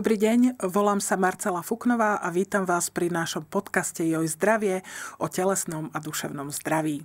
Dobrý deň, volám sa Marcela Fuknová a vítam vás pri našom podcaste Joj zdravie o telesnom a duševnom zdraví. E,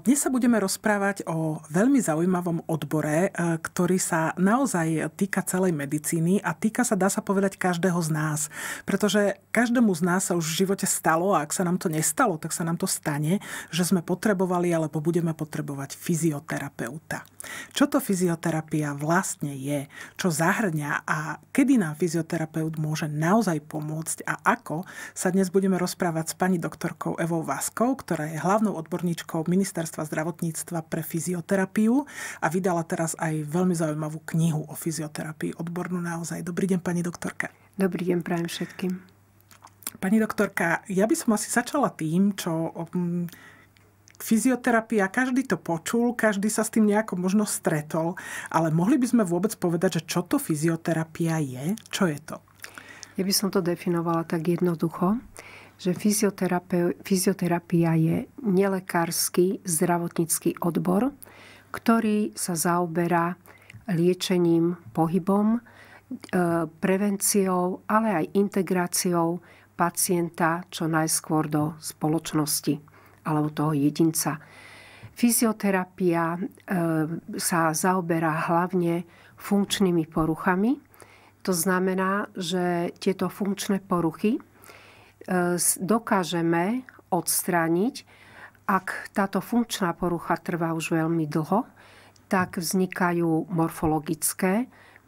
dnes sa budeme rozprávať o veľmi zaujímavom odbore, e, ktorý sa naozaj týka celej medicíny a týka sa, dá sa povedať, každého z nás. Pretože každému z nás sa už v živote stalo a ak sa nám to nestalo, tak sa nám to stane, že sme potrebovali alebo budeme potrebovať fyzioterapeuta. Čo to fyzioterapia vlastne je, čo zahrňa a kedy nám fyzioterapia fyzioterapeut môže naozaj pomôcť a ako, sa dnes budeme rozprávať s pani doktorkou Evou Vaskou, ktorá je hlavnou odborníčkou Ministerstva zdravotníctva pre fyzioterapiu a vydala teraz aj veľmi zaujímavú knihu o fyzioterapii, odbornú naozaj. Dobrý deň, pani doktorka. Dobrý deň, prajem všetkým. Pani doktorka, ja by som asi začala tým, čo mm, fyzioterapia, každý to počul, každý sa s tým nejako možno stretol, ale mohli by sme vôbec povedať, že čo to fyzioterapia je? Čo je to? Ja by som to definovala tak jednoducho, že fyzioterapia, je nelekársky zdravotnícky odbor, ktorý sa zaoberá liečením, pohybom, e, prevenciou, ale aj integráciou pacienta čo najskôr do spoločnosti alebo toho jedinca. Fyzioterapia e, sa zaoberá hlavne funkčnými poruchami. To znamená, že tieto funkčné poruchy e, dokážeme odstrániť, ak táto funkčná porucha trvá už veľmi dlho, tak vznikajú morfologické,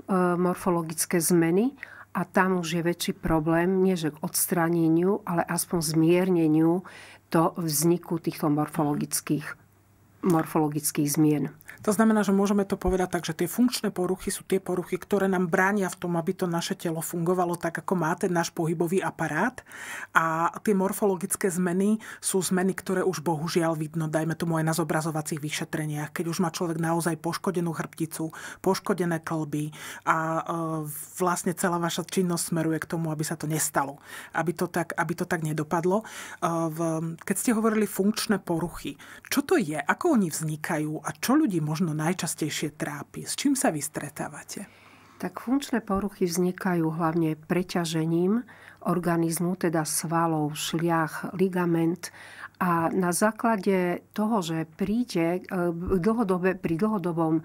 e, morfologické zmeny a tam už je väčší problém, nie že k odstráneniu, ale aspoň zmierneniu do vzniku týchto morfologických morfologických zmien. To znamená, že môžeme to povedať tak, že tie funkčné poruchy sú tie poruchy, ktoré nám bránia v tom, aby to naše telo fungovalo tak, ako má ten náš pohybový aparát. A tie morfologické zmeny sú zmeny, ktoré už bohužiaľ vidno, dajme tomu aj na zobrazovacích vyšetreniach, keď už má človek naozaj poškodenú chrbticu, poškodené klby a e, vlastne celá vaša činnosť smeruje k tomu, aby sa to nestalo, aby to tak, aby to tak nedopadlo. E, keď ste hovorili funkčné poruchy, čo to je? Ako ako oni vznikajú a čo ľudí možno najčastejšie trápi? S čím sa vy stretávate? Tak funkčné poruchy vznikajú hlavne preťažením organizmu, teda svalov, šliach, ligament. A na základe toho, že príde e, dlhodobé, pri dlhodobom e,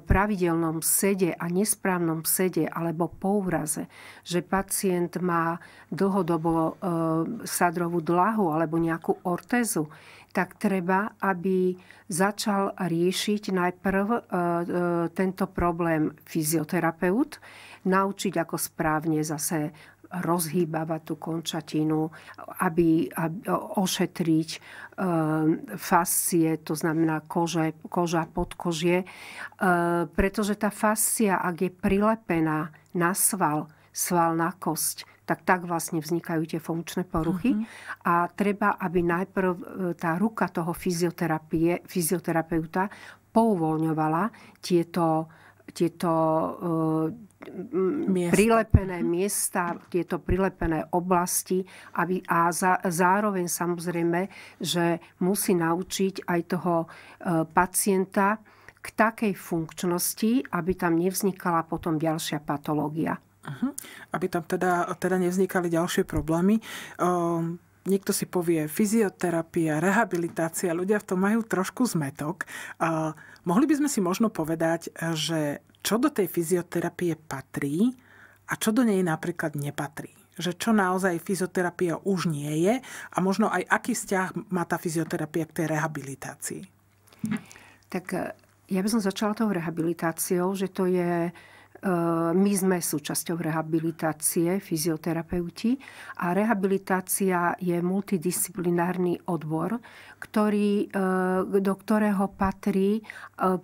pravidelnom sede a nesprávnom sede alebo pouraze, že pacient má dlhodobo e, sadrovú dlahu alebo nejakú ortezu tak treba, aby začal riešiť najprv e, e, tento problém fyzioterapeut, naučiť ako správne zase rozhýbavať tú končatinu, aby, aby ošetriť e, fascie, to znamená kože, koža, podkožie. E, pretože tá fascia, ak je prilepená na sval, sval na kosť, tak tak vlastne vznikajú tie funkčné poruchy. Uh-huh. A treba, aby najprv e, tá ruka toho fyzioterapie, fyzioterapeuta pouvoľňovala tieto, tieto e, miesta. prilepené mhm. miesta, tieto prilepené oblasti aby, a za, zároveň samozrejme, že musí naučiť aj toho e, pacienta k takej funkčnosti, aby tam nevznikala potom ďalšia patológia. Uh-huh. Aby tam teda, teda nevznikali ďalšie problémy. Um, niekto si povie fyzioterapia, rehabilitácia, ľudia v tom majú trošku zmetok. Uh, mohli by sme si možno povedať, že čo do tej fyzioterapie patrí a čo do nej napríklad nepatrí že čo naozaj fyzioterapia už nie je a možno aj aký vzťah má tá fyzioterapia k tej rehabilitácii? Tak eh, ja by som začala tou rehabilitáciou, že to je uh, Eh, my sme súčasťou rehabilitácie, fyzioterapeuti a rehabilitácia je multidisciplinárny odbor, ktorý, eh, do ktorého patrí, eh,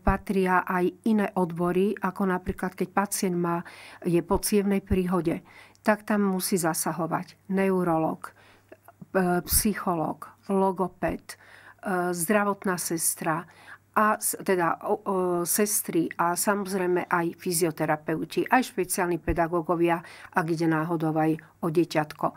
patria aj iné odbory, ako napríklad keď pacient má, je po cievnej príhode, tak tam musí zasahovať neurolog, psychológ, logoped, zdravotná sestra a teda o, o, sestry a samozrejme aj fyzioterapeuti, aj špeciálni pedagógovia, ak ide náhodou aj o deťatko. E,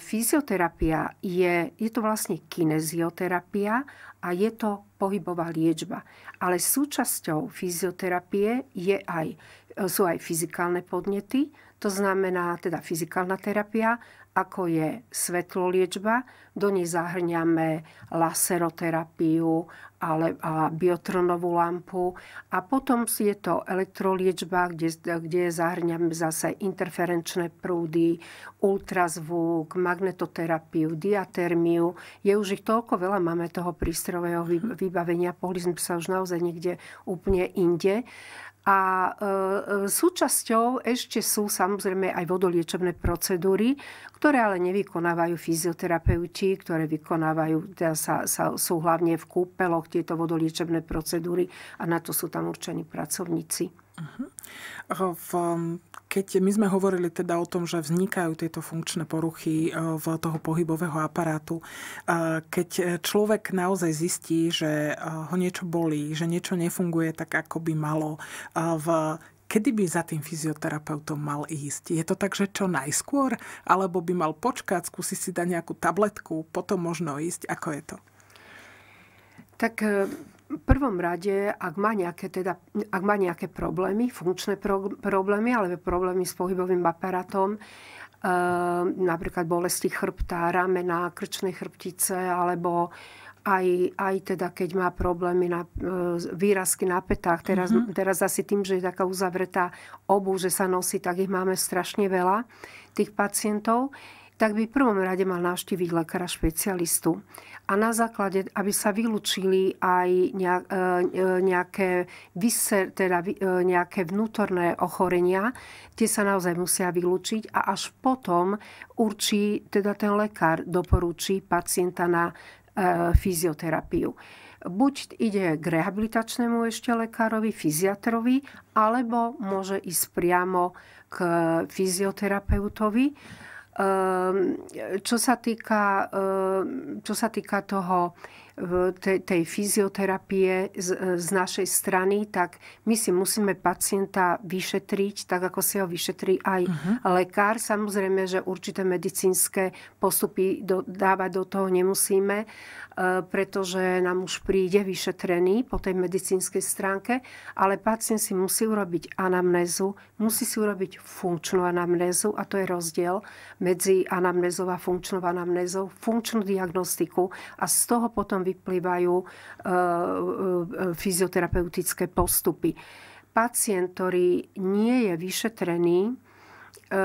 fyzioterapia je, je to vlastne kinezioterapia a je to pohybová liečba. Ale súčasťou fyzioterapie je aj, e, sú aj fyzikálne podnety, to znamená teda fyzikálna terapia ako je svetloliečba. Do nej zahrňame laseroterapiu ale, a biotronovú lampu. A potom je to elektroliečba, kde, kde zahrňame zase interferenčné prúdy, ultrazvuk, magnetoterapiu, diatermiu. Je už ich toľko veľa, máme toho prístrojového vybavenia. Pohli sme sa už naozaj niekde úplne inde. A e, e, súčasťou ešte sú samozrejme aj vodoliečebné procedúry, ktoré ale nevykonávajú fyzioterapeuti, ktoré vykonávajú, teda sa, sa, sú hlavne v kúpeloch tieto vodoliečebné procedúry a na to sú tam určení pracovníci. Mhm. V keď my sme hovorili teda o tom, že vznikajú tieto funkčné poruchy e, v toho pohybového aparátu, e, keď človek naozaj zistí, že e, ho niečo bolí, že niečo nefunguje tak, ako by malo v kedy by za tým fyzioterapeutom mal ísť? Je to tak, že čo najskôr? Alebo by mal počkať, skúsiť si dať nejakú tabletku, potom možno ísť? Ako je to? Tak v prvom rade, ak má nejaké, teda, ak má nejaké problémy, funkčné pro, problémy, alebo problémy s pohybovým aparatom, e, napríklad bolesti chrbta, ramena, krčnej chrbtice, alebo aj, aj teda keď má problémy na e, výrazky na petách. Teraz, mm-hmm. teraz asi tým, že je taká uzavretá obu, že sa nosí, tak ich máme strašne veľa tých pacientov tak by v prvom rade mal navštíviť lekara špecialistu. A na základe, aby sa vylúčili aj e, e, nejaké, teda e, nejaké vnútorné ochorenia, tie sa naozaj musia vylúčiť a až potom určí, teda ten lekár doporučí pacienta na fyzioterapiu buď ide k rehabilitačnému ešte lekárovi, fyziatrovi, alebo môže ísť priamo k fyzioterapeutovi Ehm, čo sa týka, ehm, čo sa týka toho tej fyzioterapie z, z našej strany, tak my si musíme pacienta vyšetriť, tak ako si ho vyšetrí aj uh-huh. lekár. Samozrejme, že určité medicínske postupy do, dávať do toho nemusíme, e, pretože nám už príde vyšetrený po tej medicínskej stránke, ale pacient si musí urobiť anamnézu, musí si urobiť funkčnú anamnézu a to je rozdiel medzi anamnézou a funkčnou anamnézou, funkčnú diagnostiku a z toho potom vyplývajú e, e, e, fyzioterapeutické postupy. Pacient, ktorý nie je vyšetrený, E,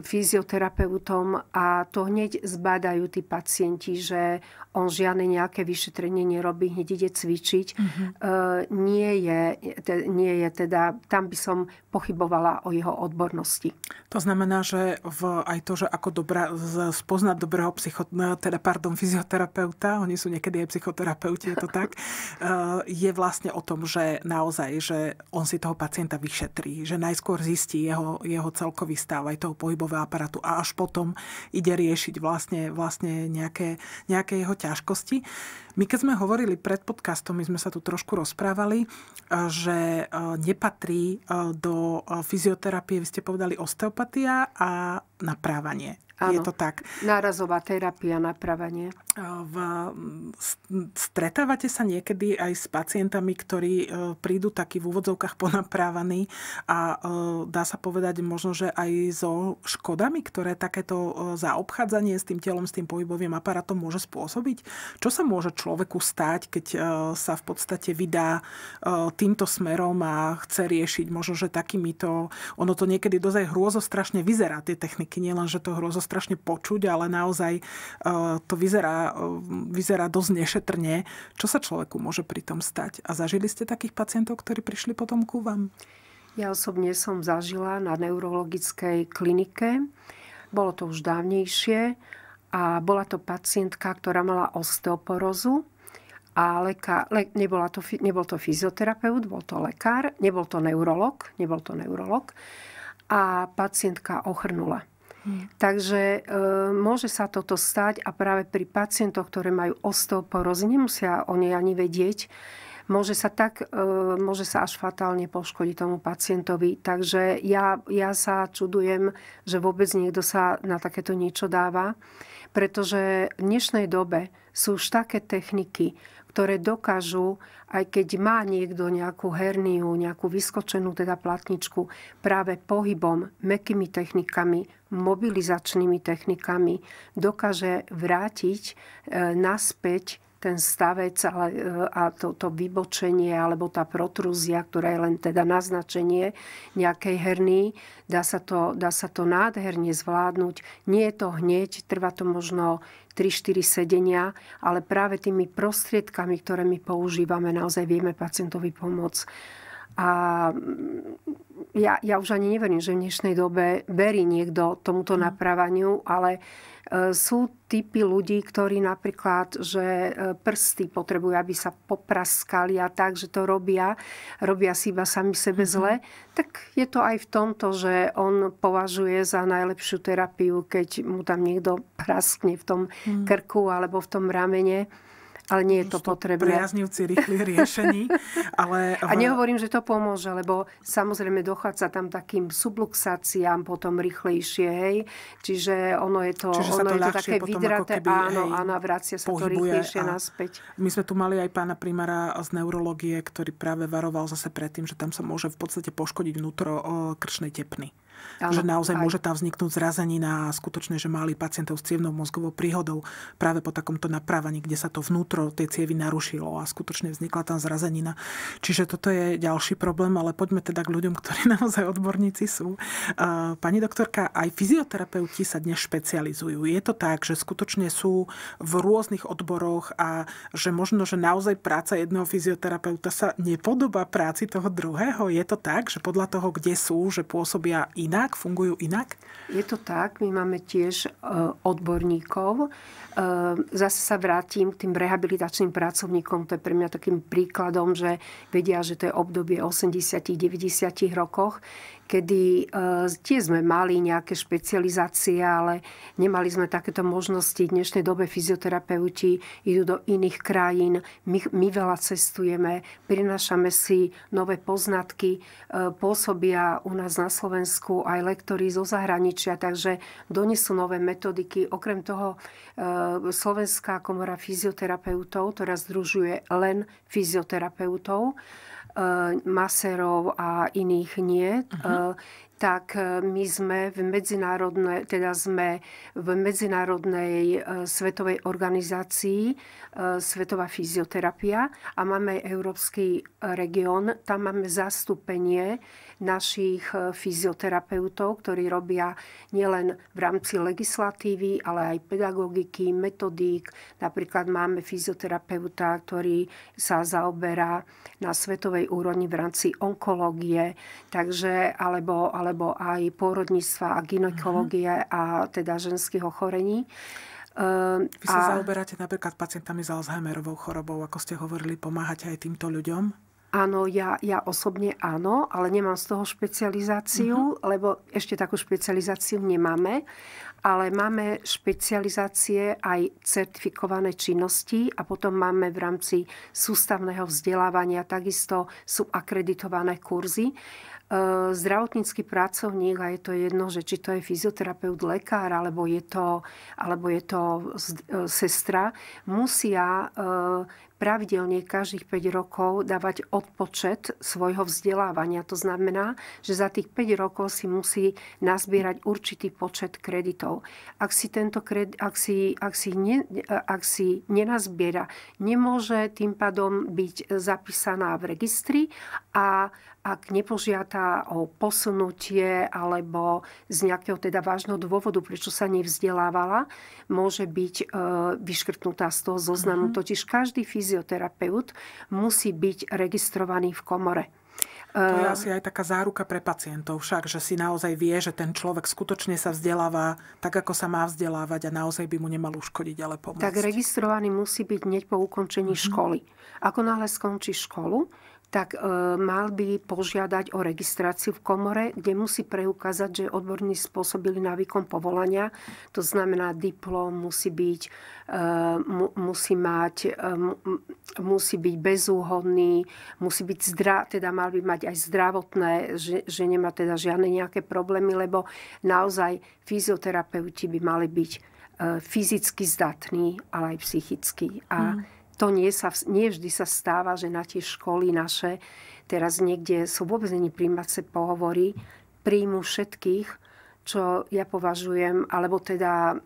fyzioterapeutom a to hneď zbadajú tí pacienti, že on žiadne nejaké vyšetrenie nerobí, hneď ide cvičiť. Mm-hmm. Nie, je, te, nie je teda, tam by som pochybovala o jeho odbornosti. To znamená, že v, aj to, že ako dobrá, spoznať dobrého psycho, e, teda, pardon, fyzioterapeuta, oni sú niekedy aj psychoterapeuti, je to tak, je vlastne o tom, že naozaj, že on si toho pacienta vyšetrí, že najskôr zistí jeho, jeho celkový stav stav aj toho pohybového aparatu a až potom ide riešiť vlastne, vlastne nejaké, nejaké jeho ťažkosti. My keď sme hovorili pred podcastom, my sme sa tu trošku rozprávali, e, že e, nepatrí e, do fyzioterapie, vy ste povedali osteopatia a naprávanie. Áno. Je to tak. Nárazová terapia, napravenie. V, stretávate sa niekedy aj s pacientami, ktorí e, prídu taký v úvodzovkách ponaprávaní a e, dá sa povedať možno, že aj so škodami, ktoré takéto e, zaobchádzanie s tým telom, s tým pohybovým aparátom môže spôsobiť? Čo sa môže človeku stať, keď sa v podstate vydá týmto smerom a chce riešiť možno, že takýmito... Ono to niekedy dozaj hrôzostrašne vyzerá, tie techniky, nielen, že to hrôzostrašne strašne počuť, ale naozaj e, to vyzerá, e, vyzerá dosť nešetrne. Čo sa človeku môže pri tom stať? A zažili ste takých pacientov, ktorí prišli potom ku vám? Ja osobne som zažila na neurologickej klinike. Bolo to už dávnejšie a bola to pacientka, ktorá mala osteoporozu. a leka, le, nebola to, nebol to fyzioterapeut, bol to lekár, nebol to neurolog, nebol to neurolog a pacientka ochrnula. Takže e, môže sa toto stať a práve pri pacientoch, ktoré majú osteoporózy, nemusia o nej ani vedieť, môže sa, tak, e, môže sa až fatálne poškodiť tomu pacientovi. Takže ja, ja sa čudujem, že vôbec niekto sa na takéto niečo dáva, pretože v dnešnej dobe sú už také techniky, ktoré dokážu, aj keď má niekto nejakú herniu, nejakú vyskočenú teda platničku, práve pohybom, mekými technikami, mobilizačnými technikami dokáže vrátiť e, naspäť ten stavec ale, e, a to, to vybočenie alebo tá protrúzia, ktorá je len teda naznačenie nejakej herny, dá sa to, dá sa to nádherne zvládnuť. Nie je to hneď, trvá to možno 3-4 sedenia, ale práve tými prostriedkami, ktoré my používame, naozaj vieme pacientovi pomôcť. A mm, ja, ja už ani neverím, že v dnešnej dobe verí niekto tomuto mhm. napravaniu, ale e, sú typy ľudí, ktorí napríklad, že e, prsty potrebujú, aby sa popraskali a tak, že to robia, robia si iba sami sebe mhm. zle, mm-hmm. tak je to aj v tomto, že on považuje za najlepšiu terapiu, keď mu tam niekto praskne v tom mm-hmm. krku alebo v tom ramene. Ale nie je to, to potrebné. Priaznivci rýchlych riešení. Ale... A nehovorím, že to pomôže, lebo samozrejme dochádza tam takým subluxáciám potom rýchlejšie, hej. Čiže ono je to, Čiže ono to je to také vydraté. Keby, áno, hej, áno, vracia sa to rýchlejšie a... naspäť. My sme tu mali aj pána primára z neurologie, ktorý práve varoval zase pred tým, že tam sa môže v podstate poškodiť vnútro krčnej tepny. Áno, že naozaj aj. môže tam vzniknúť zrazenina a skutočne, že mali pacientov s cievnou mozgovou príhodou práve po takomto naprávaní, kde sa to vnútro tej cievy narušilo a skutočne vznikla tam zrazenina. Čiže toto je ďalší problém, ale poďme teda k ľuďom, ktorí naozaj odborníci sú. Pani doktorka, aj fyzioterapeuti sa dnes špecializujú. Je to tak, že skutočne sú v rôznych odboroch a že možno, že naozaj práca jedného fyzioterapeuta sa nepodobá práci toho druhého. Je to tak, že podľa toho, kde sú, že pôsobia iná inak, fungujú inak? Je to tak, my máme tiež e, odborníkov. E, zase sa vrátim k tým rehabilitačným pracovníkom, to je pre mňa takým príkladom, že vedia, že to je obdobie 80-90 rokoch, kedy eh, tie sme mali nejaké špecializácie, ale nemali sme takéto možnosti. V dnešnej dobe fyzioterapeuti idú do iných krajín, my, my veľa cestujeme, prinášame si nové poznatky, eh, pôsobia u nás na Slovensku aj lektory zo zahraničia, takže donesú nové metodiky. Okrem toho eh, Slovenská komora fyzioterapeutov, ktorá združuje len fyzioterapeutov, Eh, maserov a iných nie. Uh-huh tak e, my sme v medzinárodnej, teda sme v medzinárodnej e, svetovej organizácii e, Svetová fyzioterapia a máme Európsky región. Tam máme zastúpenie našich fyzioterapeutov, ktorí robia nielen v rámci legislatívy, ale aj pedagogiky, metodík. Napríklad máme fyzioterapeuta, ktorý sa zaoberá na svetovej úrovni v rámci onkológie, takže, alebo, alebo alebo aj pôrodníctva a ginekológie mhm. a teda ženských ochorení. Vy sa ehm, a... zaoberáte napríklad pacientami s Alzheimerovou chorobou, ako ste hovorili, pomáhate aj týmto ľuďom? Áno, ja, ja osobne áno, ale nemám z toho špecializáciu, uh-huh. lebo ešte takú špecializáciu nemáme, ale máme špecializácie aj certifikované činnosti a potom máme v rámci sústavného vzdelávania takisto sú akreditované kurzy. E, zdravotnícky pracovník a je to jedno, že či to je fyzioterapeut, lekár alebo je to, alebo je to e, sestra, musia e, pravidelne každých 5 rokov dávať odpočet svojho vzdelávania. To znamená, že za tých 5 rokov si musí nazbierať určitý počet kreditov. Ak si, tento kredi, ak si, ak si, ne, ak si nenazbiera, nemôže tým pádom byť zapísaná v registri a ak nepožiada o posunutie alebo z nejakého teda vážneho dôvodu, prečo sa nevzdelávala, môže byť e, vyškrtnutá z toho zoznamu. Mm-hmm. Totiž každý fyzioterapeut musí byť registrovaný v komore. To je e, asi aj taká záruka pre pacientov však, že si naozaj vie, že ten človek skutočne sa vzdeláva tak, ako sa má vzdelávať a naozaj by mu nemal uškodiť, ale pomôcť. Tak registrovaný musí byť hneď po ukončení mm-hmm. školy. Ako náhle skončí školu, tak e, mal by požiadať o registráciu v komore, kde musí preukázať, že odborní spôsobili na výkon povolania. To znamená, diplom musí byť, e, musí mať, e, musí byť bezúhodný, musí byť zdra, teda mal by mať aj zdravotné, že, že nemá teda žiadne nejaké problémy, lebo naozaj fyzioterapeuti by mali byť fyzicky zdatní, ale aj psychicky. A mm to nie, sa, nie vždy sa stáva, že na tie školy naše teraz niekde sú vôbec ani príjmace pohovory, príjmu všetkých, čo ja považujem, alebo teda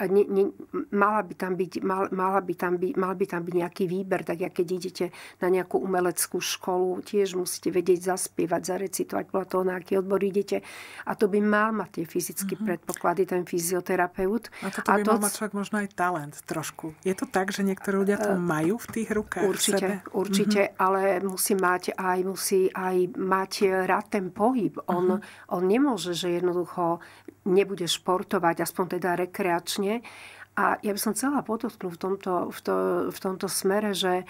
ne, ne, mala by tam byť, mal, mala by tam by, mal by tam byť nejaký výber, tak ja keď idete na nejakú umeleckú školu, tiež musíte vedieť zaspievať, zarecitovať, podľa toho, na aký odbor idete. A to by mal mať tie fyzické mm-hmm. predpoklady, ten fyzioterapeut. A toto by a to... mal mať človek možno aj talent trošku. Je to tak, že niektorí ľudia to e, majú v tých rukách? Určite, sebe? určite, mm-hmm. ale musí mať aj, musí aj mať rád ten pohyb. Mm-hmm. On, mhm. on nemôže, že jednoducho nebude športovať, aspoň teda rekreačne presne. A ja by som chcela podotknúť v tomto, v to, v tomto smere, že e,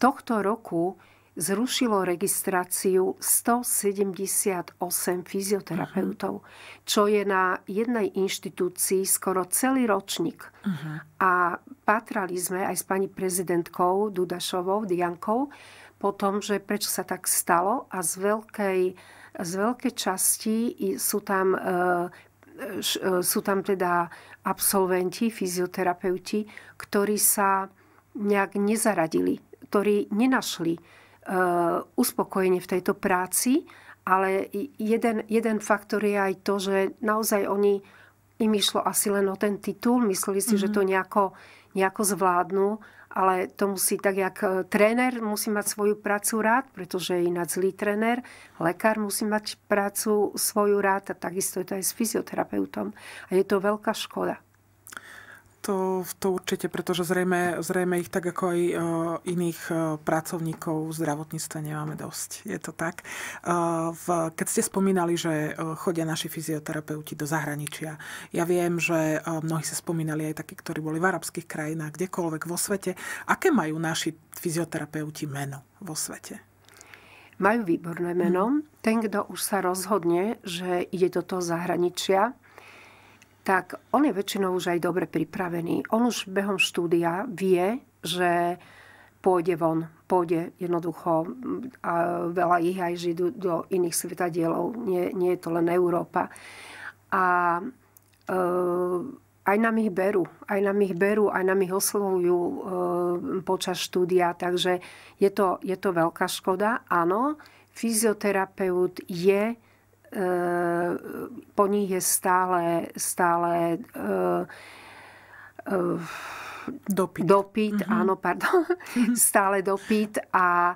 tohto roku zrušilo registráciu 178 fyzioterapeutov, uh-huh. čo je na jednej inštitúcii skoro celý ročník. Uh-huh. A patrali sme aj s pani prezidentkou Dudašovou, Diankou, po tom, že prečo sa tak stalo a z veľkej, z veľkej časti sú tam e, E, sú tam teda absolventi, fyzioterapeuti, ktorí sa nejak nezaradili, ktorí nenašli e, uspokojenie v tejto práci, ale jeden, jeden faktor je aj to, že naozaj oni im išlo asi len o ten titul, mysleli si, mm-hmm. že mhm. to nejako nejako zvládnu, ale to musí tak, jak e, tréner musí mať svoju prácu rád, pretože je ináč zlý tréner, lekár musí mať prácu svoju rád a takisto je to aj s fyzioterapeutom. A je to veľká škoda. To, to určite, pretože zrejme, zrejme ich tak ako aj e, iných e, pracovníkov v zdravotníctve nemáme dosť. Je to tak. E, v, keď ste spomínali, že chodia naši fyzioterapeuti do zahraničia, ja viem, že mnohí sa spomínali aj takí, ktorí boli v arabských krajinách, kdekoľvek vo svete. Aké majú naši fyzioterapeuti meno vo svete? Majú výborné meno. Mhm. Ten, kto už sa rozhodne, že ide do toho zahraničia, tak on je väčšinou už aj dobre pripravený. On už behom štúdia vie, že pôjde von, pôjde jednoducho mm, a veľa ich aj židú do iných svetadielov. Nie, nie je to len Európa. A e, aj nám ich berú, aj nám ich berú, aj nám ich oslovujú e, počas štúdia, takže je to, je to veľká škoda. Áno, fyzioterapeut je Eh, po nich je stále, stále eh, dopyt, dopyt mm-hmm. áno, pardon, stále dopyt a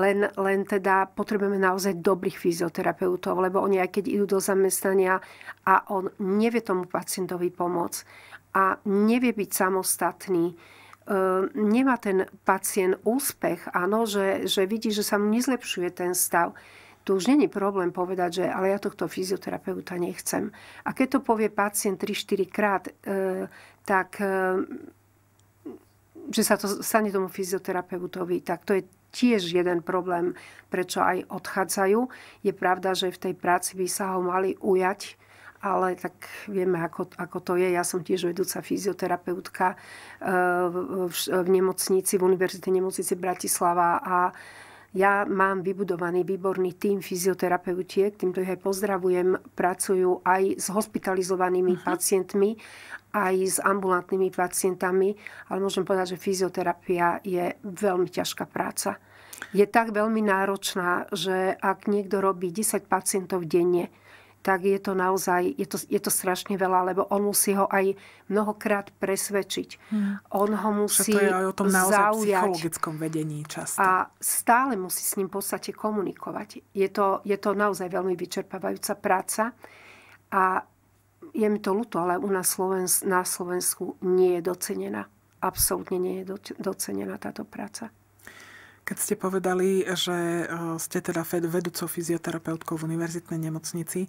len, len teda potrebujeme naozaj dobrých fyzioterapeutov, lebo oni aj keď idú do zamestnania a on nevie tomu pacientovi pomôcť a nevie byť samostatný, eh, nemá ten pacient úspech, áno, že, že vidí, že sa mu nezlepšuje ten stav, tu už není problém povedať, že ale ja tohto fyzioterapeuta nechcem. A keď to povie pacient 3-4 krát, e, tak e, že sa to stane tomu fyzioterapeutovi, tak to je tiež jeden problém, prečo aj odchádzajú. Je pravda, že v tej práci by sa ho mali ujať, ale tak vieme, ako, ako to je. Ja som tiež vedúca fyzioterapeutka e, v, v, v nemocnici, v Univerzite nemocnici Bratislava a ja mám vybudovaný výborný tím fyzioterapeutiek, týmto ich aj pozdravujem, pracujú aj s hospitalizovanými uh-huh. pacientmi, aj s ambulantnými pacientami, ale môžem povedať, že fyzioterapia je veľmi ťažká práca. Je tak veľmi náročná, že ak niekto robí 10 pacientov denne, tak je to naozaj, je to, je to strašne veľa, lebo on musí ho aj mnohokrát presvedčiť. Hmm. On ho musí Že to je aj o tom naozaj zaujať. psychologickom vedení často. A stále musí s ním v podstate komunikovať. Je to, je to naozaj veľmi vyčerpávajúca práca a je mi to ľúto, ale u nás Slovens- na Slovensku nie je docenená. Absolútne nie je docenená táto práca. Keď ste povedali, že e, ste teda vedúcou fyzioterapeutkou v univerzitnej nemocnici, e,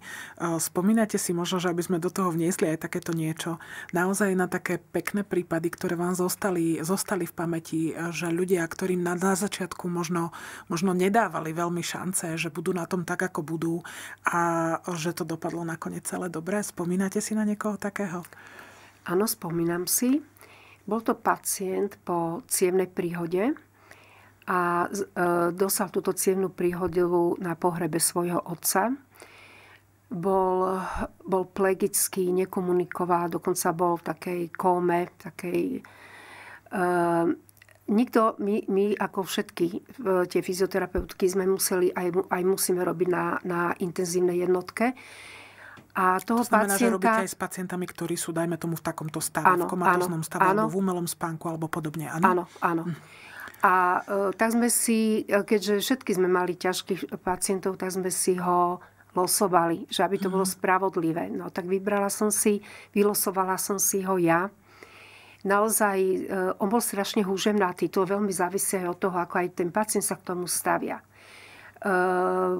spomínate si možno, že aby sme do toho vniesli aj takéto niečo, naozaj na také pekné prípady, ktoré vám zostali, zostali v pamäti, e, že ľudia, ktorým na, na začiatku možno, možno nedávali veľmi šance, že budú na tom tak, ako budú a že to dopadlo nakoniec celé dobre. Spomínate si na niekoho takého? Áno, spomínam si. Bol to pacient po ciemnej príhode, a e, dosal túto cievnú príhodivú na pohrebe svojho otca. Bol, bol plegický, nekomunikoval, dokonca bol v takej kóme, takej... Uh, nikto, my, my ako všetky tie fyzioterapeutky sme museli, aj, aj musíme robiť na, na intenzívnej jednotke. A toho to znamená, pacienta... že robíte aj s pacientami, ktorí sú, dajme tomu, v takomto stave, áno, v komatóznom stave, áno, alebo v umelom spánku, alebo podobne, áno? Áno, áno. Hm. A e, tak sme si, e, keďže všetky sme mali ťažkých pacientov, tak sme si ho losovali, že aby to bolo mhm. spravodlivé. No tak vybrala som si, vylosovala som si ho ja. Naozaj, e, on bol strašne húževnatý, to veľmi závisí aj od toho, ako aj ten pacient sa k tomu stavia.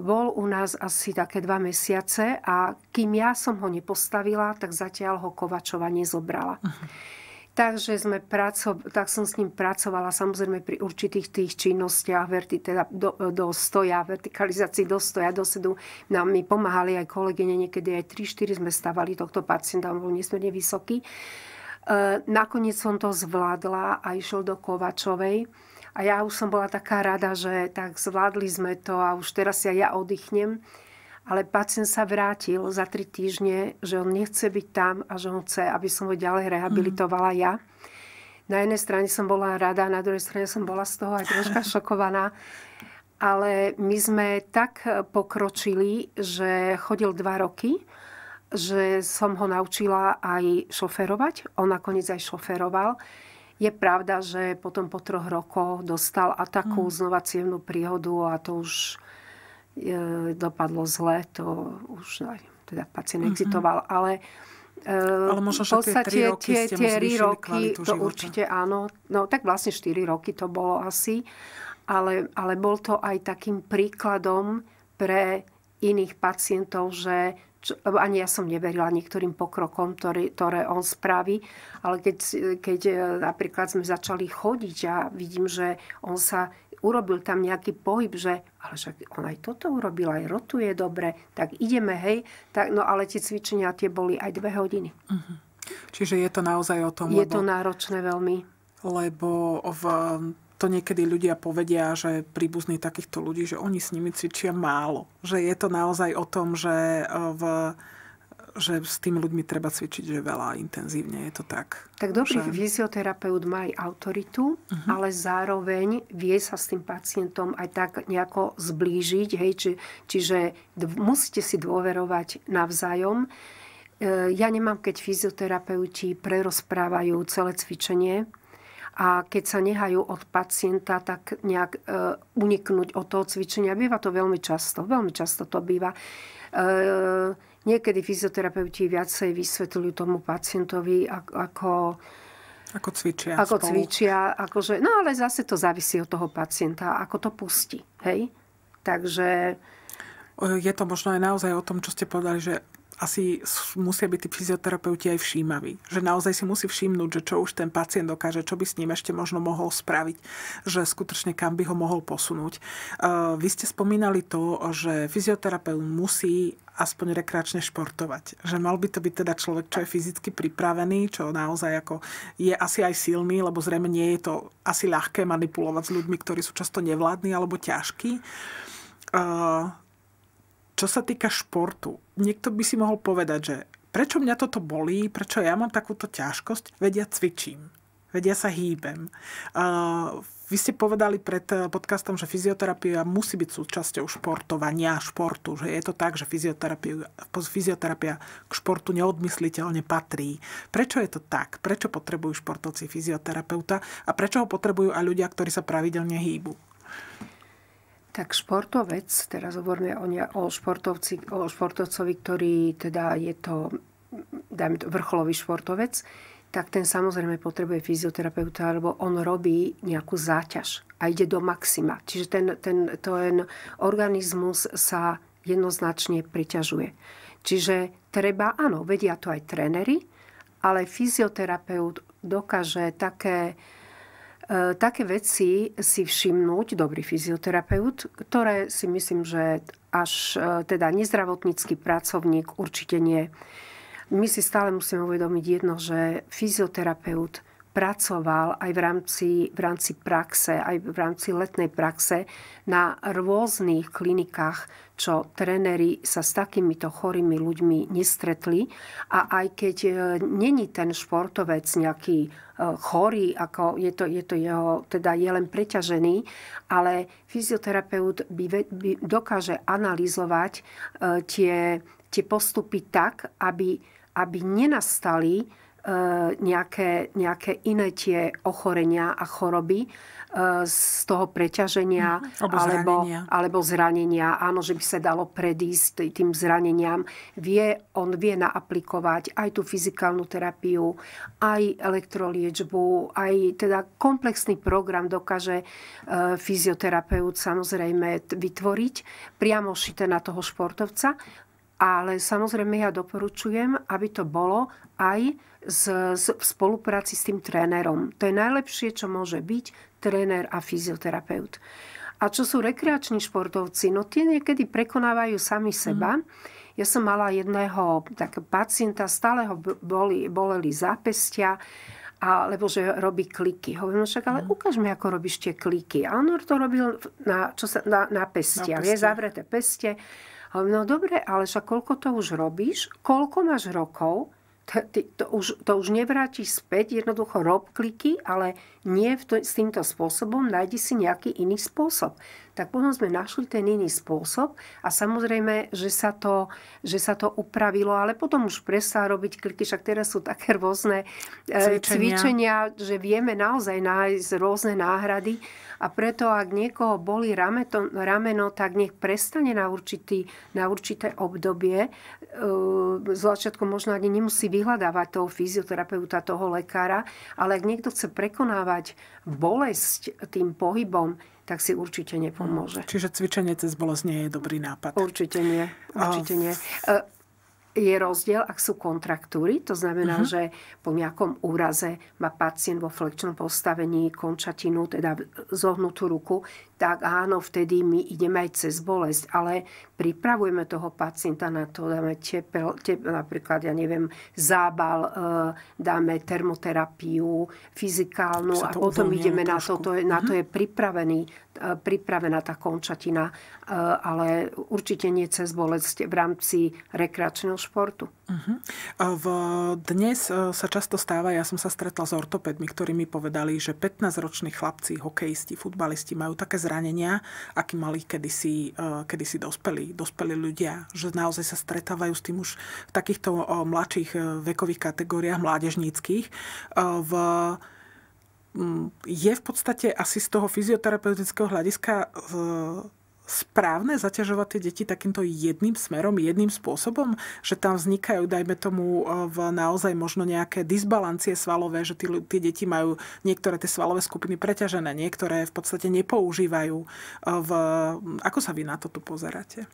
Bol u nás asi také dva mesiace a kým ja som ho nepostavila, tak zatiaľ ho Kovačova nezobrala. Uh-huh. Takže sme praco, tak som s ním pracovala samozrejme pri určitých tých činnostiach, verti, teda do, do stoja, vertikalizácii do stoja, do sedu. Nám mi pomáhali aj kolegyne, niekedy aj 3-4 sme stávali tohto pacienta, on bol nesmierne vysoký. E, nakoniec som to zvládla a išiel do Kovačovej. A ja už som bola taká rada, že tak zvládli sme to a už teraz ja, ja oddychnem ale pacient sa vrátil za tri týždne, že on nechce byť tam a že on chce, aby som ho ďalej rehabilitovala mhm. ja. Na jednej strane som bola rada, na druhej strane som bola z toho aj troška šokovaná, ale my sme tak pokročili, že chodil dva roky, že som ho naučila aj šoferovať. On nakoniec aj šoferoval. Je pravda, že potom po troch rokoch dostal atakú, mm. znova cievnú príhodu a to už e, dopadlo zle, to už aj, teda pacient mm-hmm. exitoval, ale e, ale možno, že podstate tie 3 roky, tie, tie 3 roky to života. určite áno. No tak vlastne 4 roky to bolo asi. Ale, ale bol to aj takým príkladom pre iných pacientov, že čo, ani ja som neverila niektorým pokrokom, ktorý, ktoré on spraví, ale keď, keď e, napríklad sme začali chodiť a ja vidím, že on sa urobil tam nejaký pohyb, že ale však on aj toto urobil, aj rotuje dobre, tak ideme, hej. Tak, no ale tie cvičenia tie boli aj dve hodiny. Uh-huh. Čiže je to naozaj o tom, Je lebo, to náročné veľmi. Lebo v, to niekedy ľudia povedia, že príbuzní takýchto ľudí, že oni s nimi cvičia málo. Že je to naozaj o tom, že eh, v že s tými ľuďmi treba cvičiť, že veľa intenzívne, je to tak. Tak dobrý že... fyzioterapeut má aj autoritu, uh-huh. ale zároveň vie sa s tým pacientom aj tak nejako zblížiť, hej, či, čiže dv- musíte si dôverovať navzájom. E, ja nemám, keď fyzioterapeuti prerozprávajú celé cvičenie, a keď sa nehajú od pacienta tak nejak e, uniknúť od toho cvičenia, býva to veľmi často, veľmi často to býva. E, Niekedy fyzioterapeuti viacej vysvetľujú tomu pacientovi, ako ako cvičia. Ako spolu. cvičia, akože, no ale zase to závisí od toho pacienta, ako to pustí. Hej? Takže... Je to možno aj naozaj o tom, čo ste povedali, že asi musia byť tí fyzioterapeuti aj všímaví. Že naozaj si musí všimnúť, že čo už ten pacient dokáže, čo by s ním ešte možno mohol spraviť, že skutočne kam by ho mohol posunúť. Ehm, vy ste spomínali to, že fyzioterapeut musí aspoň rekreačne športovať. Že mal by to byť teda človek, čo je fyzicky pripravený, čo naozaj ako je asi aj silný, lebo zrejme nie je to asi ľahké manipulovať s ľuďmi, ktorí sú často nevládni alebo ťažkí. Eh, čo sa týka športu, niekto by si mohol povedať, že prečo mňa toto bolí, prečo ja mám takúto ťažkosť, vedia cvičím Veď ja sa hýbem. Uh, vy ste povedali pred eh, podcastom, že fyzioterapia musí byť súčasťou športovania, športu. Že je to tak, že fyzioterapia, fyzioterapia k športu neodmysliteľne patrí. Prečo je to tak? Prečo potrebujú športovci fyzioterapeuta? A prečo ho potrebujú aj ľudia, ktorí sa pravidelne hýbu? Tak športovec, teraz hovoríme o, ne, o, športovci, o športovcovi, ktorý teda je to, dajme to vrcholový športovec, tak ten samozrejme potrebuje fyzioterapeuta, lebo on robí nejakú záťaž a ide do maxima. Čiže ten, ten, ten organizmus sa jednoznačne priťažuje. Čiže treba, áno, vedia to aj trenery, ale fyzioterapeut dokáže také, e, také veci si všimnúť, dobrý fyzioterapeut, ktoré si myslím, že až e, teda nezdravotnícky pracovník určite nie my si stále musíme uvedomiť jedno, že fyzioterapeut pracoval aj v rámci, v rámci praxe, aj v rámci letnej praxe na rôznych klinikách, čo tréneri sa s takýmito chorými ľuďmi nestretli. A aj keď e, není ten športovec nejaký e, chorý, ako je to, je to jeho, teda je len preťažený, ale fyzioterapeut by, by dokáže analyzovať e, tie tie postupy tak, aby aby nenastali e, nejaké, nejaké iné tie ochorenia a choroby e, z toho preťaženia mhm. alebo, alebo, zranenia. alebo zranenia. Áno, že by sa dalo predísť tým zraneniam. Vie, on vie naaplikovať aj tú fyzikálnu terapiu, aj elektroliečbu, aj teda komplexný program dokáže e, fyzioterapeut samozrejme vytvoriť priamo šité na toho športovca ale samozrejme ja doporučujem, aby to bolo aj z, z, v spolupráci s tým trénerom. To je najlepšie, čo môže byť tréner a fyzioterapeut. A čo sú rekreační športovci? No tie niekedy prekonávajú sami mhm. seba. Mm. Ja som mala jedného tak, pacienta, stále ho boli, boleli zápestia, alebo že robí kliky. Hovorím, no však ale mm. ukáž mi, ako robíš tie kliky. A on to robil na, čo sa, na, na pestia, na pestia. Je zavreté peste. Hovorím, no dobre, ale však koľko to už robíš? Koľko máš rokov? To, ty, to, už, to už nevrátiš späť, jednoducho rob kliky, ale nie v to, s týmto spôsobom, nájdi si nejaký iný spôsob tak potom sme našli ten iný spôsob a samozrejme, že sa to, že sa to upravilo, ale potom už prestá robiť kliky, však teraz sú také rôzne e, cvičenia. cvičenia, že vieme naozaj nájsť rôzne náhrady a preto ak niekoho boli rameno, tak nech prestane na, určitý, na určité obdobie. E, začiatku možno ani nemusí vyhľadávať toho fyzioterapeuta, toho lekára, ale ak niekto chce prekonávať bolesť tým pohybom, tak si určite nepomôže. No, čiže cvičenie cez bolesť nie je dobrý nápad. Určite nie. Určite nie. E, je rozdiel, ak sú kontraktúry, to znamená, uh-huh. že po nejakom úraze má pacient vo flekčnom postavení končatinu, teda zohnutú ruku, tak áno, vtedy my ideme aj cez bolesť, ale pripravujeme toho pacienta na to, dáme tepel, tepl, napríklad, ja neviem, zábal, e, dáme termoterapiu, fyzikálnu a potom ideme na to, to je, na to mhm. je pripravený, e, pripravená tá končatina, e, ale určite nie cez bolesť v rámci rekreačného športu. Uh-huh. V, dnes eh, sa často stáva, ja som sa stretla s ortopedmi, ktorí mi povedali, že 15-roční chlapci, hokejisti, futbalisti majú také zranenia, aký mali kedysi, eh, kedysi dospelí, dospelí ľudia, že naozaj sa stretávajú s tým už v takýchto eh, mladších vekových kategóriách, mládežníckých. V, mm, je v podstate asi z toho fyzioterapeutického hľadiska správne zaťažovať tie deti takýmto jedným smerom, jedným spôsobom, že tam vznikajú, dajme tomu, e, v naozaj možno nejaké disbalancie svalové, že tí, tí deti majú niektoré tie svalové skupiny preťažené, niektoré v podstate nepoužívajú. E, v... Ako sa vy na to tu pozeráte?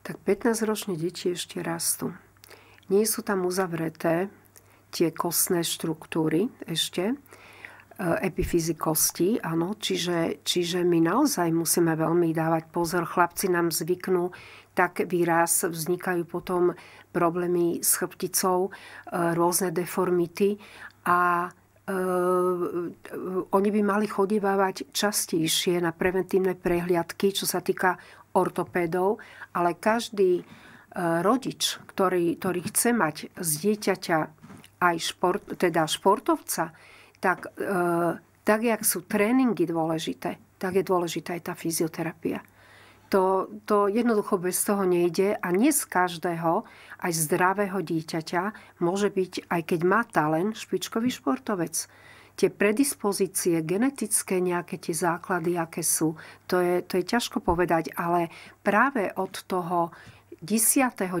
Tak 15-ročné deti ešte rastú. Nie sú tam uzavreté tie kostné štruktúry ešte, Eh, epifyzikosti, áno, čiže, čiže my naozaj musíme veľmi dávať pozor. Chlapci nám zvyknú tak výraz, vznikajú potom problémy s chrbticou, eh, rôzne deformity a eh, oni by mali chodívať častejšie na preventívne prehliadky, čo sa týka ortopédov, ale každý rodič, ktorý, ktorý chce mať z dieťaťa aj šport, teda športovca, tak, e, tak jak sú tréningy dôležité, tak je dôležitá aj tá fyzioterapia. To, to jednoducho bez toho nejde a nie z každého, aj zdravého dieťaťa, môže byť, aj keď má talent, špičkový športovec tie predispozície, genetické nejaké tie základy, aké sú, to je, to je ťažko povedať, ale práve od toho 10. 9.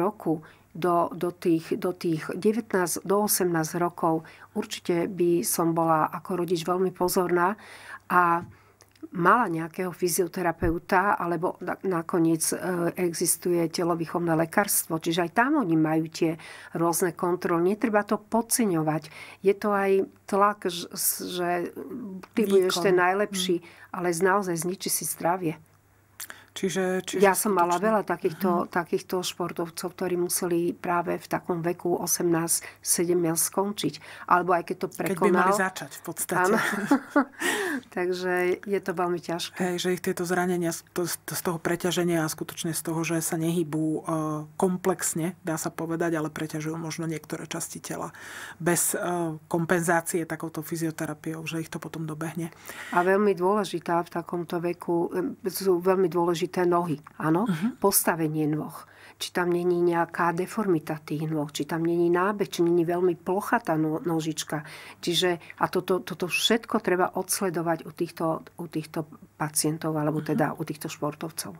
roku do, do, tých, do tých 19, do 18 rokov určite by som bola ako rodič veľmi pozorná a mala nejakého fyzioterapeuta, alebo nakoniec e, existuje telovýchovné lekárstvo. Čiže aj tam oni majú tie rôzne kontroly. Netreba to podceňovať. Je to aj tlak, že ty Výkon. budeš ten najlepší, mm. ale naozaj zničí si zdravie. Čiže, čiže ja som mala veľa takýchto, uh-huh. takýchto športovcov, ktorí museli práve v takom veku 18-7 skončiť. Alebo aj keď to prekonal. Keď by mali začať v podstate. Takže je to veľmi ťažké. Hej, že ich tieto zranenia to, z toho preťaženia a skutočne z toho, že sa nehybú e, komplexne, dá sa povedať, ale preťažujú možno niektoré časti tela bez e, kompenzácie takouto fyzioterapiou, že ich to potom dobehne. A veľmi dôležitá v takomto veku e, sú veľmi dôležité dôležité nohy, áno? Uh-huh. Postavenie nôh. Či tam není nejaká deformita tých nôh, či tam není nábe, či není veľmi plocha tá no-, nožička. Čiže, a toto, toto všetko treba odsledovať u týchto, u týchto pacientov, alebo uh-huh. teda u týchto športovcov.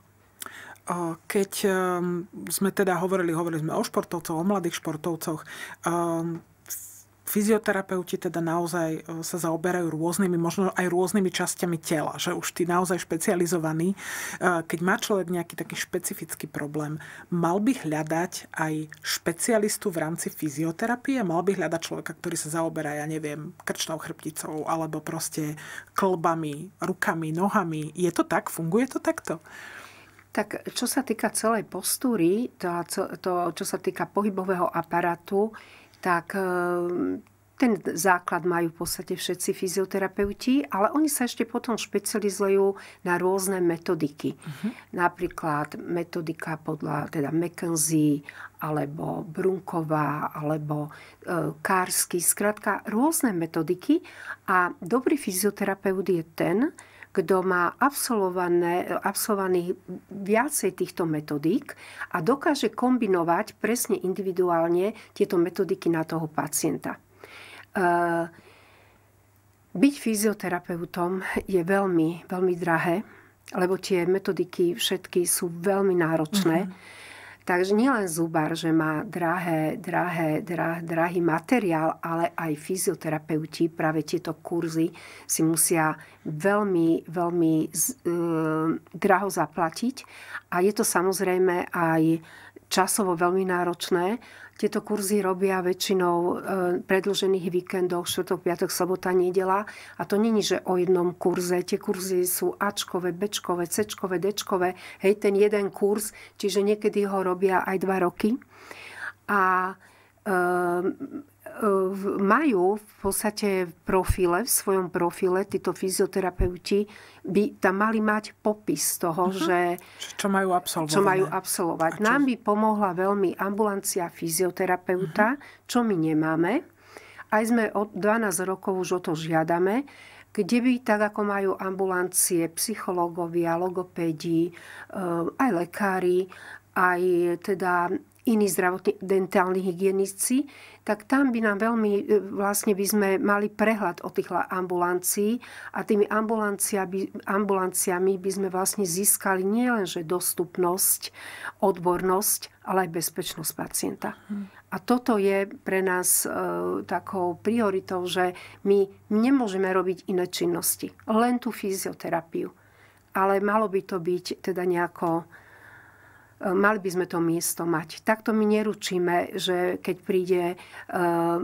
Keď ehm, sme teda hovorili, hovorili sme o športovcoch, o mladých športovcoch, ehm, fyzioterapeuti teda naozaj e, sa zaoberajú rôznymi, možno aj rôznymi časťami tela, že už tí naozaj špecializovaní, e, keď má človek nejaký taký špecifický problém, mal by hľadať aj špecialistu v rámci fyzioterapie, mal by hľadať človeka, ktorý sa zaoberá, ja neviem, krčnou chrbticou alebo proste klbami, rukami, nohami. Je to tak? Funguje to takto? Tak čo sa týka celej postúry, to, to čo sa týka pohybového aparátu tak eh, ten základ majú v podstate všetci fyzioterapeuti, ale oni sa ešte potom špecializujú na rôzne metodiky. Uh-huh. Napríklad metodika podľa teda McKenzie, alebo Brunková, alebo e, eh, Karsky, zkrátka rôzne metodiky. A dobrý fyzioterapeut je ten, kto má absolvovaných viacej týchto metodík a dokáže kombinovať presne individuálne tieto metodiky na toho pacienta. E, byť fyzioterapeutom je veľmi, veľmi drahé, lebo tie metodiky všetky sú veľmi náročné. Mm-hmm Takže nielen zubár, že má drahé, drahé, drah, drahý materiál, ale aj fyzioterapeuti práve tieto kurzy si musia veľmi, veľmi z, e, draho zaplatiť. A je to samozrejme aj časovo veľmi náročné. Tieto kurzy robia väčšinou e, predlžených víkendov, štvrtok, piatok, sobota, nedela. A to není, že o jednom kurze. Tie kurzy sú Ačkové, Bčkové, Cčkové, Dčkové. Hej, ten jeden kurz, čiže niekedy ho robia aj dva roky. A e, E, majú v podstate v profile, v svojom profile títo fyzioterapeuti by tam mali mať popis toho, uh-huh. že čo majú absolvovať. Čo majú absolvovať. Čo... Nám by pomohla veľmi ambulancia fyzioterapeuta, uh-huh. čo my nemáme. Aj sme od 12 rokov už o to žiadame kde by tak ako majú ambulancie, psychológovia, logopédi, e, aj lekári, aj teda iní zdravotní dentálni hygienici, tak tam by nám veľmi, e, vlastne by sme mali prehľad o tých ambulancií a tými ambulanciami, ambulanciami by sme vlastne získali nielenže dostupnosť, odbornosť, ale aj bezpečnosť pacienta. Mhm. A toto je pre nás e, takou prioritou, že my nemôžeme robiť iné činnosti, len tú fyzioterapiu. Ale malo by to byť teda nejako E, mali by sme to miesto mať. Takto my neručíme, že keď príde e,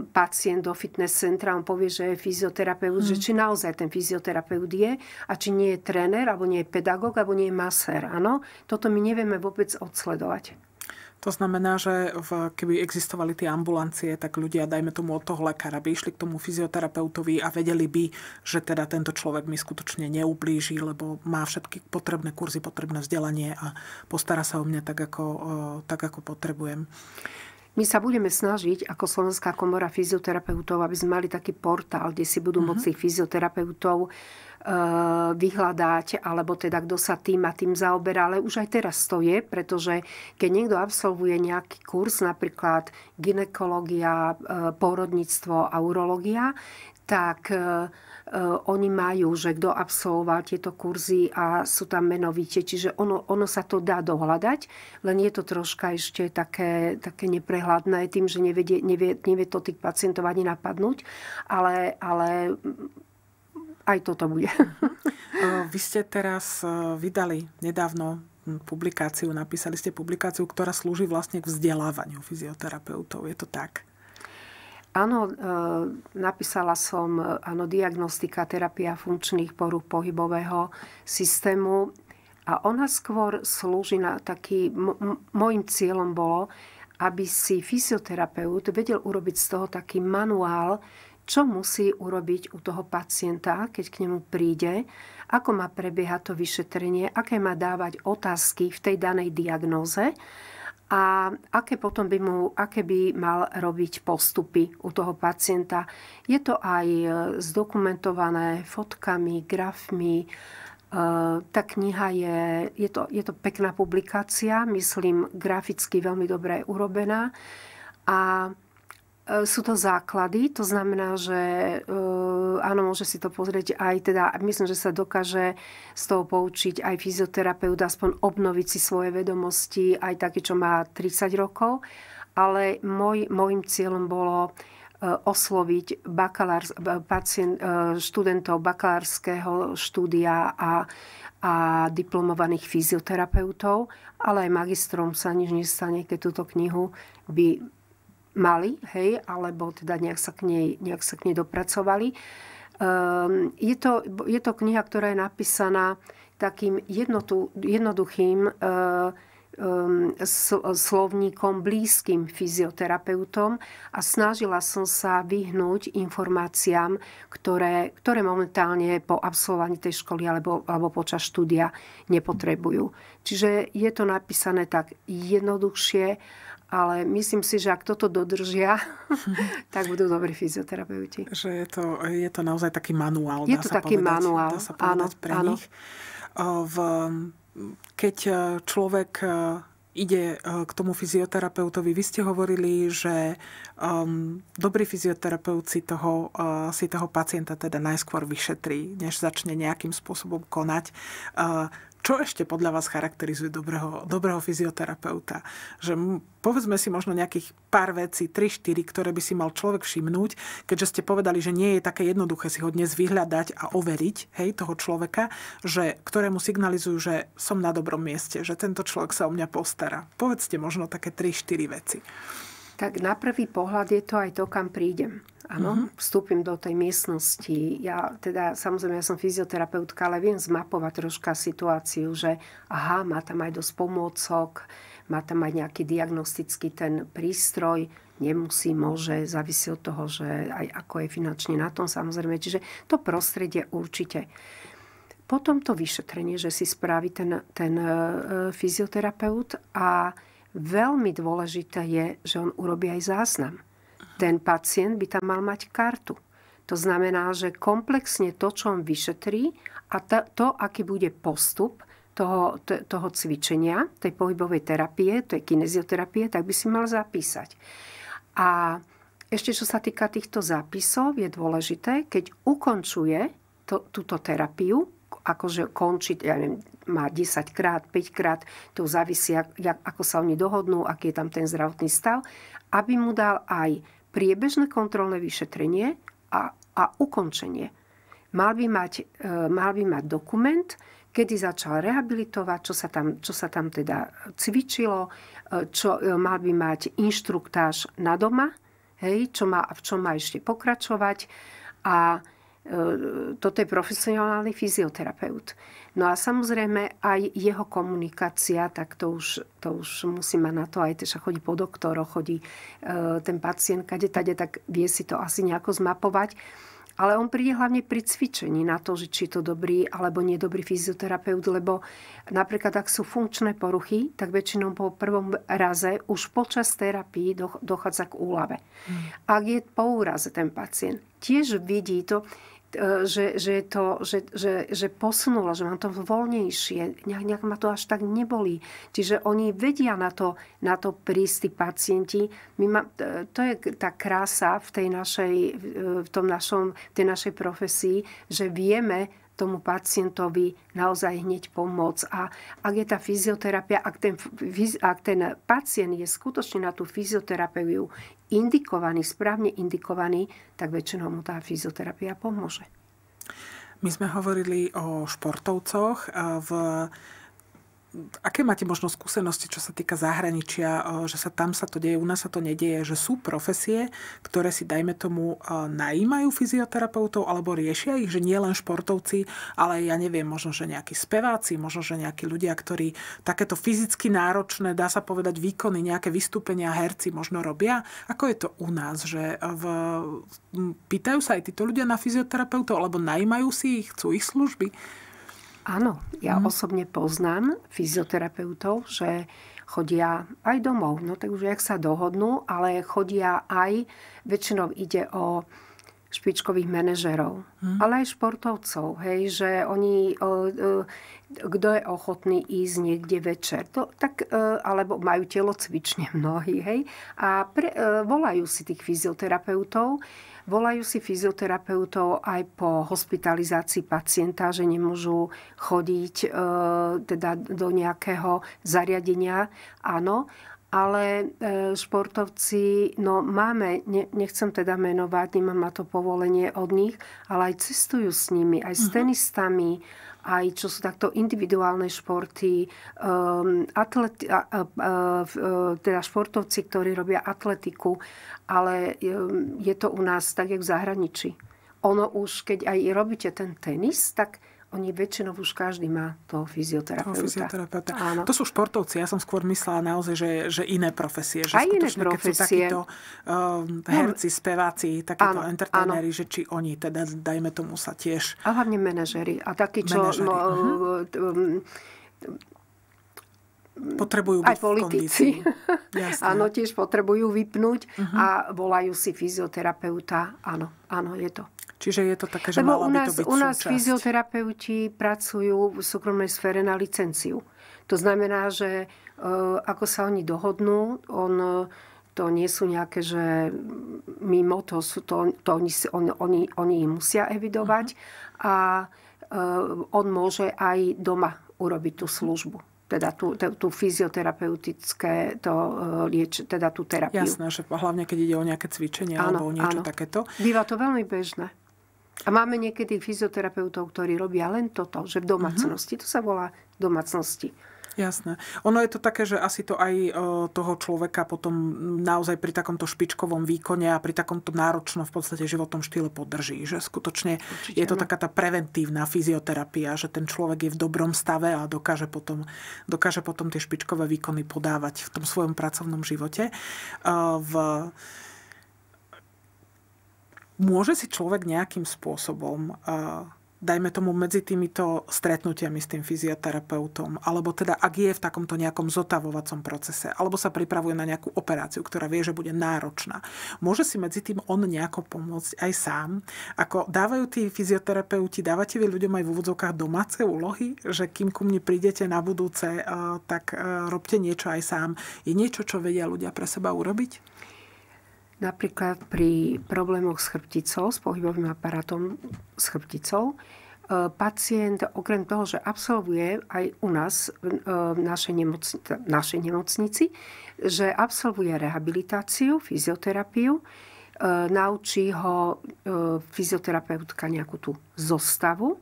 pacient do fitness centra, on povie, že je fyzioterapeut, mm. že či naozaj ten fyzioterapeut je a či nie je tréner, alebo nie je pedagóg, alebo nie je masér. Áno, toto my nevieme vôbec odsledovať. To znamená, že v, keby existovali tie ambulancie, tak ľudia, dajme tomu od toho lekára, by išli k tomu fyzioterapeutovi a vedeli by, že teda tento človek mi skutočne neublíži, lebo má všetky potrebné kurzy, potrebné vzdelanie a postará sa o mňa tak, ako, tak, ako potrebujem. My sa budeme snažiť ako Slovenská komora fyzioterapeutov, aby sme mali taký portál, kde si budú uh-huh. fyzioterapeutov e, vyhľadať, alebo teda kto sa tým a tým zaoberá. Ale už aj teraz to je, pretože keď niekto absolvuje nejaký kurz, napríklad ginekológia, e, porodníctvo, a urológia, tak e, Eh, oni majú, že kto absolvoval tieto kurzy a sú tam menovite. Čiže ono, ono sa to dá dohľadať, len je to troška ešte také, také neprehľadné tým, že nevie, nevie, nevie to tých pacientov ani napadnúť, ale, ale mm, aj toto bude. Eh, vy ste teraz eh, vydali nedávno hm, publikáciu, napísali ste publikáciu, ktorá slúži vlastne k vzdelávaniu fyzioterapeutov. Je to tak? Áno, e, napísala som e, áno, diagnostika, terapia funkčných poruch pohybového systému a ona skôr slúži na taký, môjim cieľom bolo, aby si fyzioterapeut vedel urobiť z toho taký manuál, čo musí urobiť u toho pacienta, keď k nemu príde, ako má prebiehať to vyšetrenie, aké má dávať otázky v tej danej diagnóze a aké potom by mu, aké by mal robiť postupy u toho pacienta. Je to aj e, zdokumentované fotkami, grafmi. E, tá kniha je, je to, je to pekná publikácia, myslím graficky veľmi dobre urobená a E, sú to základy, to znamená, že e, áno, môže si to pozrieť aj teda, myslím, že sa dokáže z toho poučiť aj fyzioterapeut, aspoň obnoviť si svoje vedomosti, aj taký, čo má 30 rokov. Ale môj, môjim cieľom bolo e, osloviť bakalár, pacient, študentov bakalárskeho štúdia a, a diplomovaných fyzioterapeutov, ale aj magistrom sa nič nestane, keď túto knihu by mali, hej, alebo teda nejak sa k nej, nejak sa k nej dopracovali. Um, je, to, je to kniha, ktorá je napísaná takým jednotu, jednoduchým um, slovníkom blízkym fyzioterapeutom a snažila som sa vyhnúť informáciám, ktoré, ktoré momentálne po absolvovaní tej školy alebo, alebo počas štúdia nepotrebujú. Čiže je to napísané tak jednoduchšie ale myslím si, že ak toto dodržia, tak budú dobrí fyzioterapeuti. Že je to, je to naozaj taký manuál. Je to taký povedať, manuál. Dá sa povedať áno, pre áno. nich. V, keď e, človek e, ide e, k tomu fyzioterapeutovi. Vy ste hovorili, že um, dobrý fyzioterapeut si toho, uh, si toho pacienta teda najskôr vyšetrí, než začne nejakým spôsobom konať. Uh, čo ešte podľa vás charakterizuje dobrého, dobrého fyzioterapeuta? Že povedzme si možno nejakých pár vecí, 3-4, ktoré by si mal človek všimnúť, keďže ste povedali, že nie je také jednoduché si ho dnes vyhľadať a overiť hej, toho človeka, že, ktorému signalizujú, že som na dobrom mieste, že tento človek sa o mňa postará. Povedzte možno také 3-4 veci tak na prvý pohľad je to aj to, kam prídem. Áno, uh-huh. vstúpim do tej miestnosti. Ja teda, samozrejme, ja som fyzioterapeutka, ale viem zmapovať troška situáciu, že aha, má tam aj dosť pomôcok, má tam aj nejaký diagnostický ten prístroj, nemusí, môže, závisí od toho, že aj ako je finančne na tom samozrejme. Čiže to prostredie určite. Potom to vyšetrenie, že si spraví ten, ten e, e, fyzioterapeut a veľmi dôležité je, že on urobí aj záznam. Ten pacient by tam mal mať kartu. To znamená, že komplexne to, čo on vyšetrí a to, to aký bude postup toho, to, toho cvičenia, tej pohybovej terapie, tej kinezioterapie, tak by si mal zapísať. A ešte čo sa týka týchto zápisov, je dôležité, keď ukončuje to, túto terapiu, akože končiť, ja neviem, má 10 krát, 5 krát, to závisí, ako sa oni dohodnú, aký je tam ten zdravotný stav, aby mu dal aj priebežné kontrolné vyšetrenie a, a ukončenie. Mal by, mať, e, mal by mať dokument, kedy začal rehabilitovať, čo sa tam, čo sa tam teda cvičilo, e, čo, e, mal by mať inštruktáž na doma, hej, čo má, v čom má ešte pokračovať a E, toto je profesionálny fyzioterapeut. No a samozrejme aj jeho komunikácia, tak to už, to už musí mať na to aj tež chodí po doktoro, chodí e, ten pacient kade tade, tak vie si to asi nejako zmapovať. Ale on príde hlavne pri cvičení na to, že či to dobrý alebo nedobrý fyzioterapeut, lebo napríklad ak sú funkčné poruchy, tak väčšinou po prvom raze už počas terapii dochádza k úlave. Hmm. Ak je po úraze ten pacient, tiež vidí to, E, že, že, to, že, že, že posunula, že mám to voľnejšie, nejak, nejak ma to až tak neboli. Čiže oni vedia na to, na to prísť, tí pacienti. My ma, e, to je tá krása v, tej našej, v, tom našom, v tej našej profesii, že vieme, tomu pacientovi naozaj hneď pomôcť. A ak je tá fyzioterapia, ak ten, ak ten pacient je skutočne na tú fyzioterapiu indikovaný, správne indikovaný, tak väčšinou mu tá fyzioterapia pomôže. My sme hovorili o športovcoch. Eh, v aké máte možno skúsenosti, čo sa týka zahraničia, e, že sa tam sa to deje, u nás sa to nedieje, že sú profesie, ktoré si, dajme tomu, e, najímajú fyzioterapeutov alebo riešia ich, že nie len športovci, ale ja neviem, možno, že nejakí speváci, možno, že nejakí ľudia, ktorí takéto fyzicky náročné, dá sa povedať, výkony, nejaké vystúpenia herci možno robia. Ako je to u nás, že e, v, pýtajú sa aj títo ľudia na fyzioterapeutov alebo najímajú si ich, chcú ich služby? Áno, ja mm. osobne poznám fyzioterapeutov, že chodia aj domov, no tak už jak sa dohodnú, ale chodia aj, väčšinou ide o špičkových manažerov, mm. ale aj športovcov, hej, že oni, kto je ochotný ísť niekde večer, to, tak, e, alebo majú telo cvične mnohí, hej, a pre, e, volajú si tých fyzioterapeutov, Volajú si fyzioterapeutov aj po hospitalizácii pacienta, že nemôžu chodiť e, teda do nejakého zariadenia. Áno, ale e, športovci, no máme, ne, nechcem teda menovať, nemám na to povolenie od nich, ale aj cestujú s nimi, aj s mhm. tenistami, uh-huh aj čo sú takto individuálne športy, um, atleti- a, a, a, e, teda športovci, ktorí robia atletiku, ale um, je to u nás tak, jak v zahraničí. Ono už, keď aj robíte ten tenis, tak oni väčšinou už každý má toho fyzioterapeuta. Toho fyzioterapeuta. Áno. To sú športovci, ja som skôr myslela naozaj, že, že iné profesie. Že Aj iné profesie. Keď sú takíto uh, herci, speváci, takíto áno, entertainery, áno. že či oni, teda dajme tomu sa tiež... A hlavne manažery. A takí, čo... Manažery. No, uh-huh. um, potrebujú byť aj politici. áno, tiež potrebujú vypnúť uh-huh. a volajú si fyzioterapeuta. Áno, áno, je to. Čiže je to také, že Lebo mala u nás, by to byť u nás súčasť. fyzioterapeuti pracujú v súkromnej sfére na licenciu. To znamená, že e, ako sa oni dohodnú, on, e, to nie sú nejaké, že mimo, to, sú, to, to oni, on, oni, oni musia evidovať uh-huh. a e, on môže aj doma urobiť tú mhm. službu teda tú, tú fyzioterapeutické to e, lieč, teda tú terapiu. Jasné, že hlavne keď ide o nejaké cvičenie áno, alebo o niečo áno. takéto. Býva to veľmi bežné. A máme niekedy fyzioterapeutov, ktorí robia len toto, že v domácnosti, uh-huh. to sa volá domácnosti. Jasné. Ono je to také, že asi to aj e, toho človeka potom naozaj pri takomto špičkovom výkone a pri takomto náročnom v podstate životnom štýle podrží. Že skutočne Určite je to taká tá preventívna fyzioterapia, že ten človek je v dobrom stave a dokáže potom, dokáže potom tie špičkové výkony podávať v tom svojom pracovnom živote. E, v Môže si človek nejakým spôsobom e, dajme tomu medzi týmito stretnutiami s tým fyzioterapeutom, alebo teda ak je v takomto nejakom zotavovacom procese, alebo sa pripravuje na nejakú operáciu, ktorá vie, že bude náročná. Môže si medzi tým on nejako pomôcť aj sám? Ako dávajú tí fyzioterapeuti, dávate vy ľuďom aj v úvodzovkách domáce úlohy, že kým ku mne prídete na budúce, eh, tak eh, robte niečo aj sám. Je niečo, čo vedia ľudia pre seba urobiť? Napríklad pri problémoch s chrbticou, s pohybovým aparátom s chrbticou, e, pacient okrem toho, že absolvuje aj u nás v e, našej, nemocni- teda našej nemocnici, že absolvuje rehabilitáciu, fyzioterapiu, e, naučí ho fyzioterapeutka nejakú tú zostavu,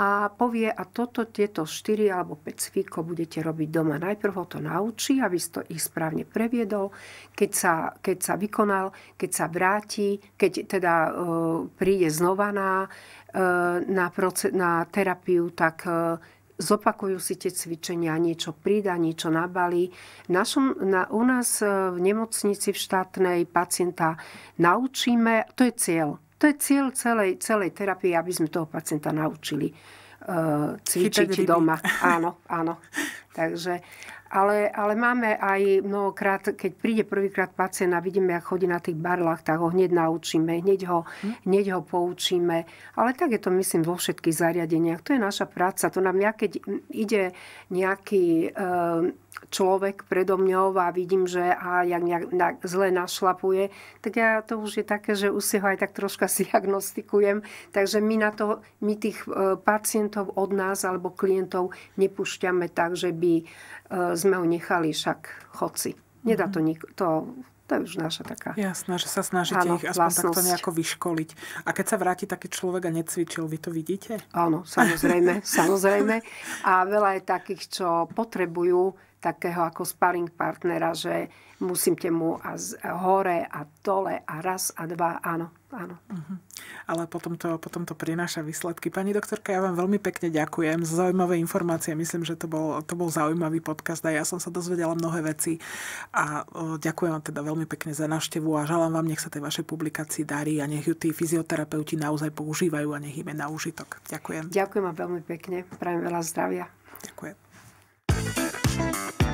a povie, a toto, tieto 4 alebo 5 cvíkov budete robiť doma. Najprv ho to naučí, aby to ich správne previedol. Keď sa, keď sa vykonal, keď sa vráti, keď teda e, príde znova na, e, na, proces, na terapiu, tak e, zopakujú si tie cvičenia, niečo prída, niečo nabali. na, u nás e, v nemocnici v štátnej pacienta naučíme, to je cieľ, to je cieľ celej, celej terapie, aby sme toho pacienta naučili uh, cvičiť doma. Áno, áno. Takže, ale, ale máme aj mnohokrát, keď príde prvýkrát pacient a vidíme, ako chodí na tých barlách, tak ho hneď naučíme, hneď ho, hm? hneď ho poučíme. Ale tak je to, myslím, vo všetkých zariadeniach. To je naša práca. To nám ja, keď ide nejaký... E, človek predo mňou a vidím, že a jak nejak nejak zle našlapuje, tak ja to už je také, že už si ho aj tak troška diagnostikujem. Takže my, na to, my tých eh, pacientov od nás alebo klientov nepúšťame tak, že by Eh, sme ho nechali však chodci. Nedá to, mhm. nik- to to je už naša taká... Jasné, že sa snažíte áno, ich aspoň vlastnosť. takto nejako vyškoliť. A keď sa vráti taký človek a necvičil, vy to vidíte? Áno, samozrejme, samozrejme. A veľa je takých, čo potrebujú takého ako sparring partnera, že musím mu a z, hore a dole a raz a dva, áno áno. Uh-huh. Ale potom to, potom to prináša výsledky. Pani doktorka, ja vám veľmi pekne ďakujem za zaujímavé informácie. Myslím, že to bol, to bol zaujímavý podcast a ja som sa dozvedela mnohé veci. A ďakujem vám teda veľmi pekne za návštevu a želám vám, nech sa tej vašej publikácii darí a nech ju tí fyzioterapeuti naozaj používajú a nech im je na užitok. Ďakujem. Ďakujem vám veľmi pekne. Prajem veľa zdravia. Ďakujem.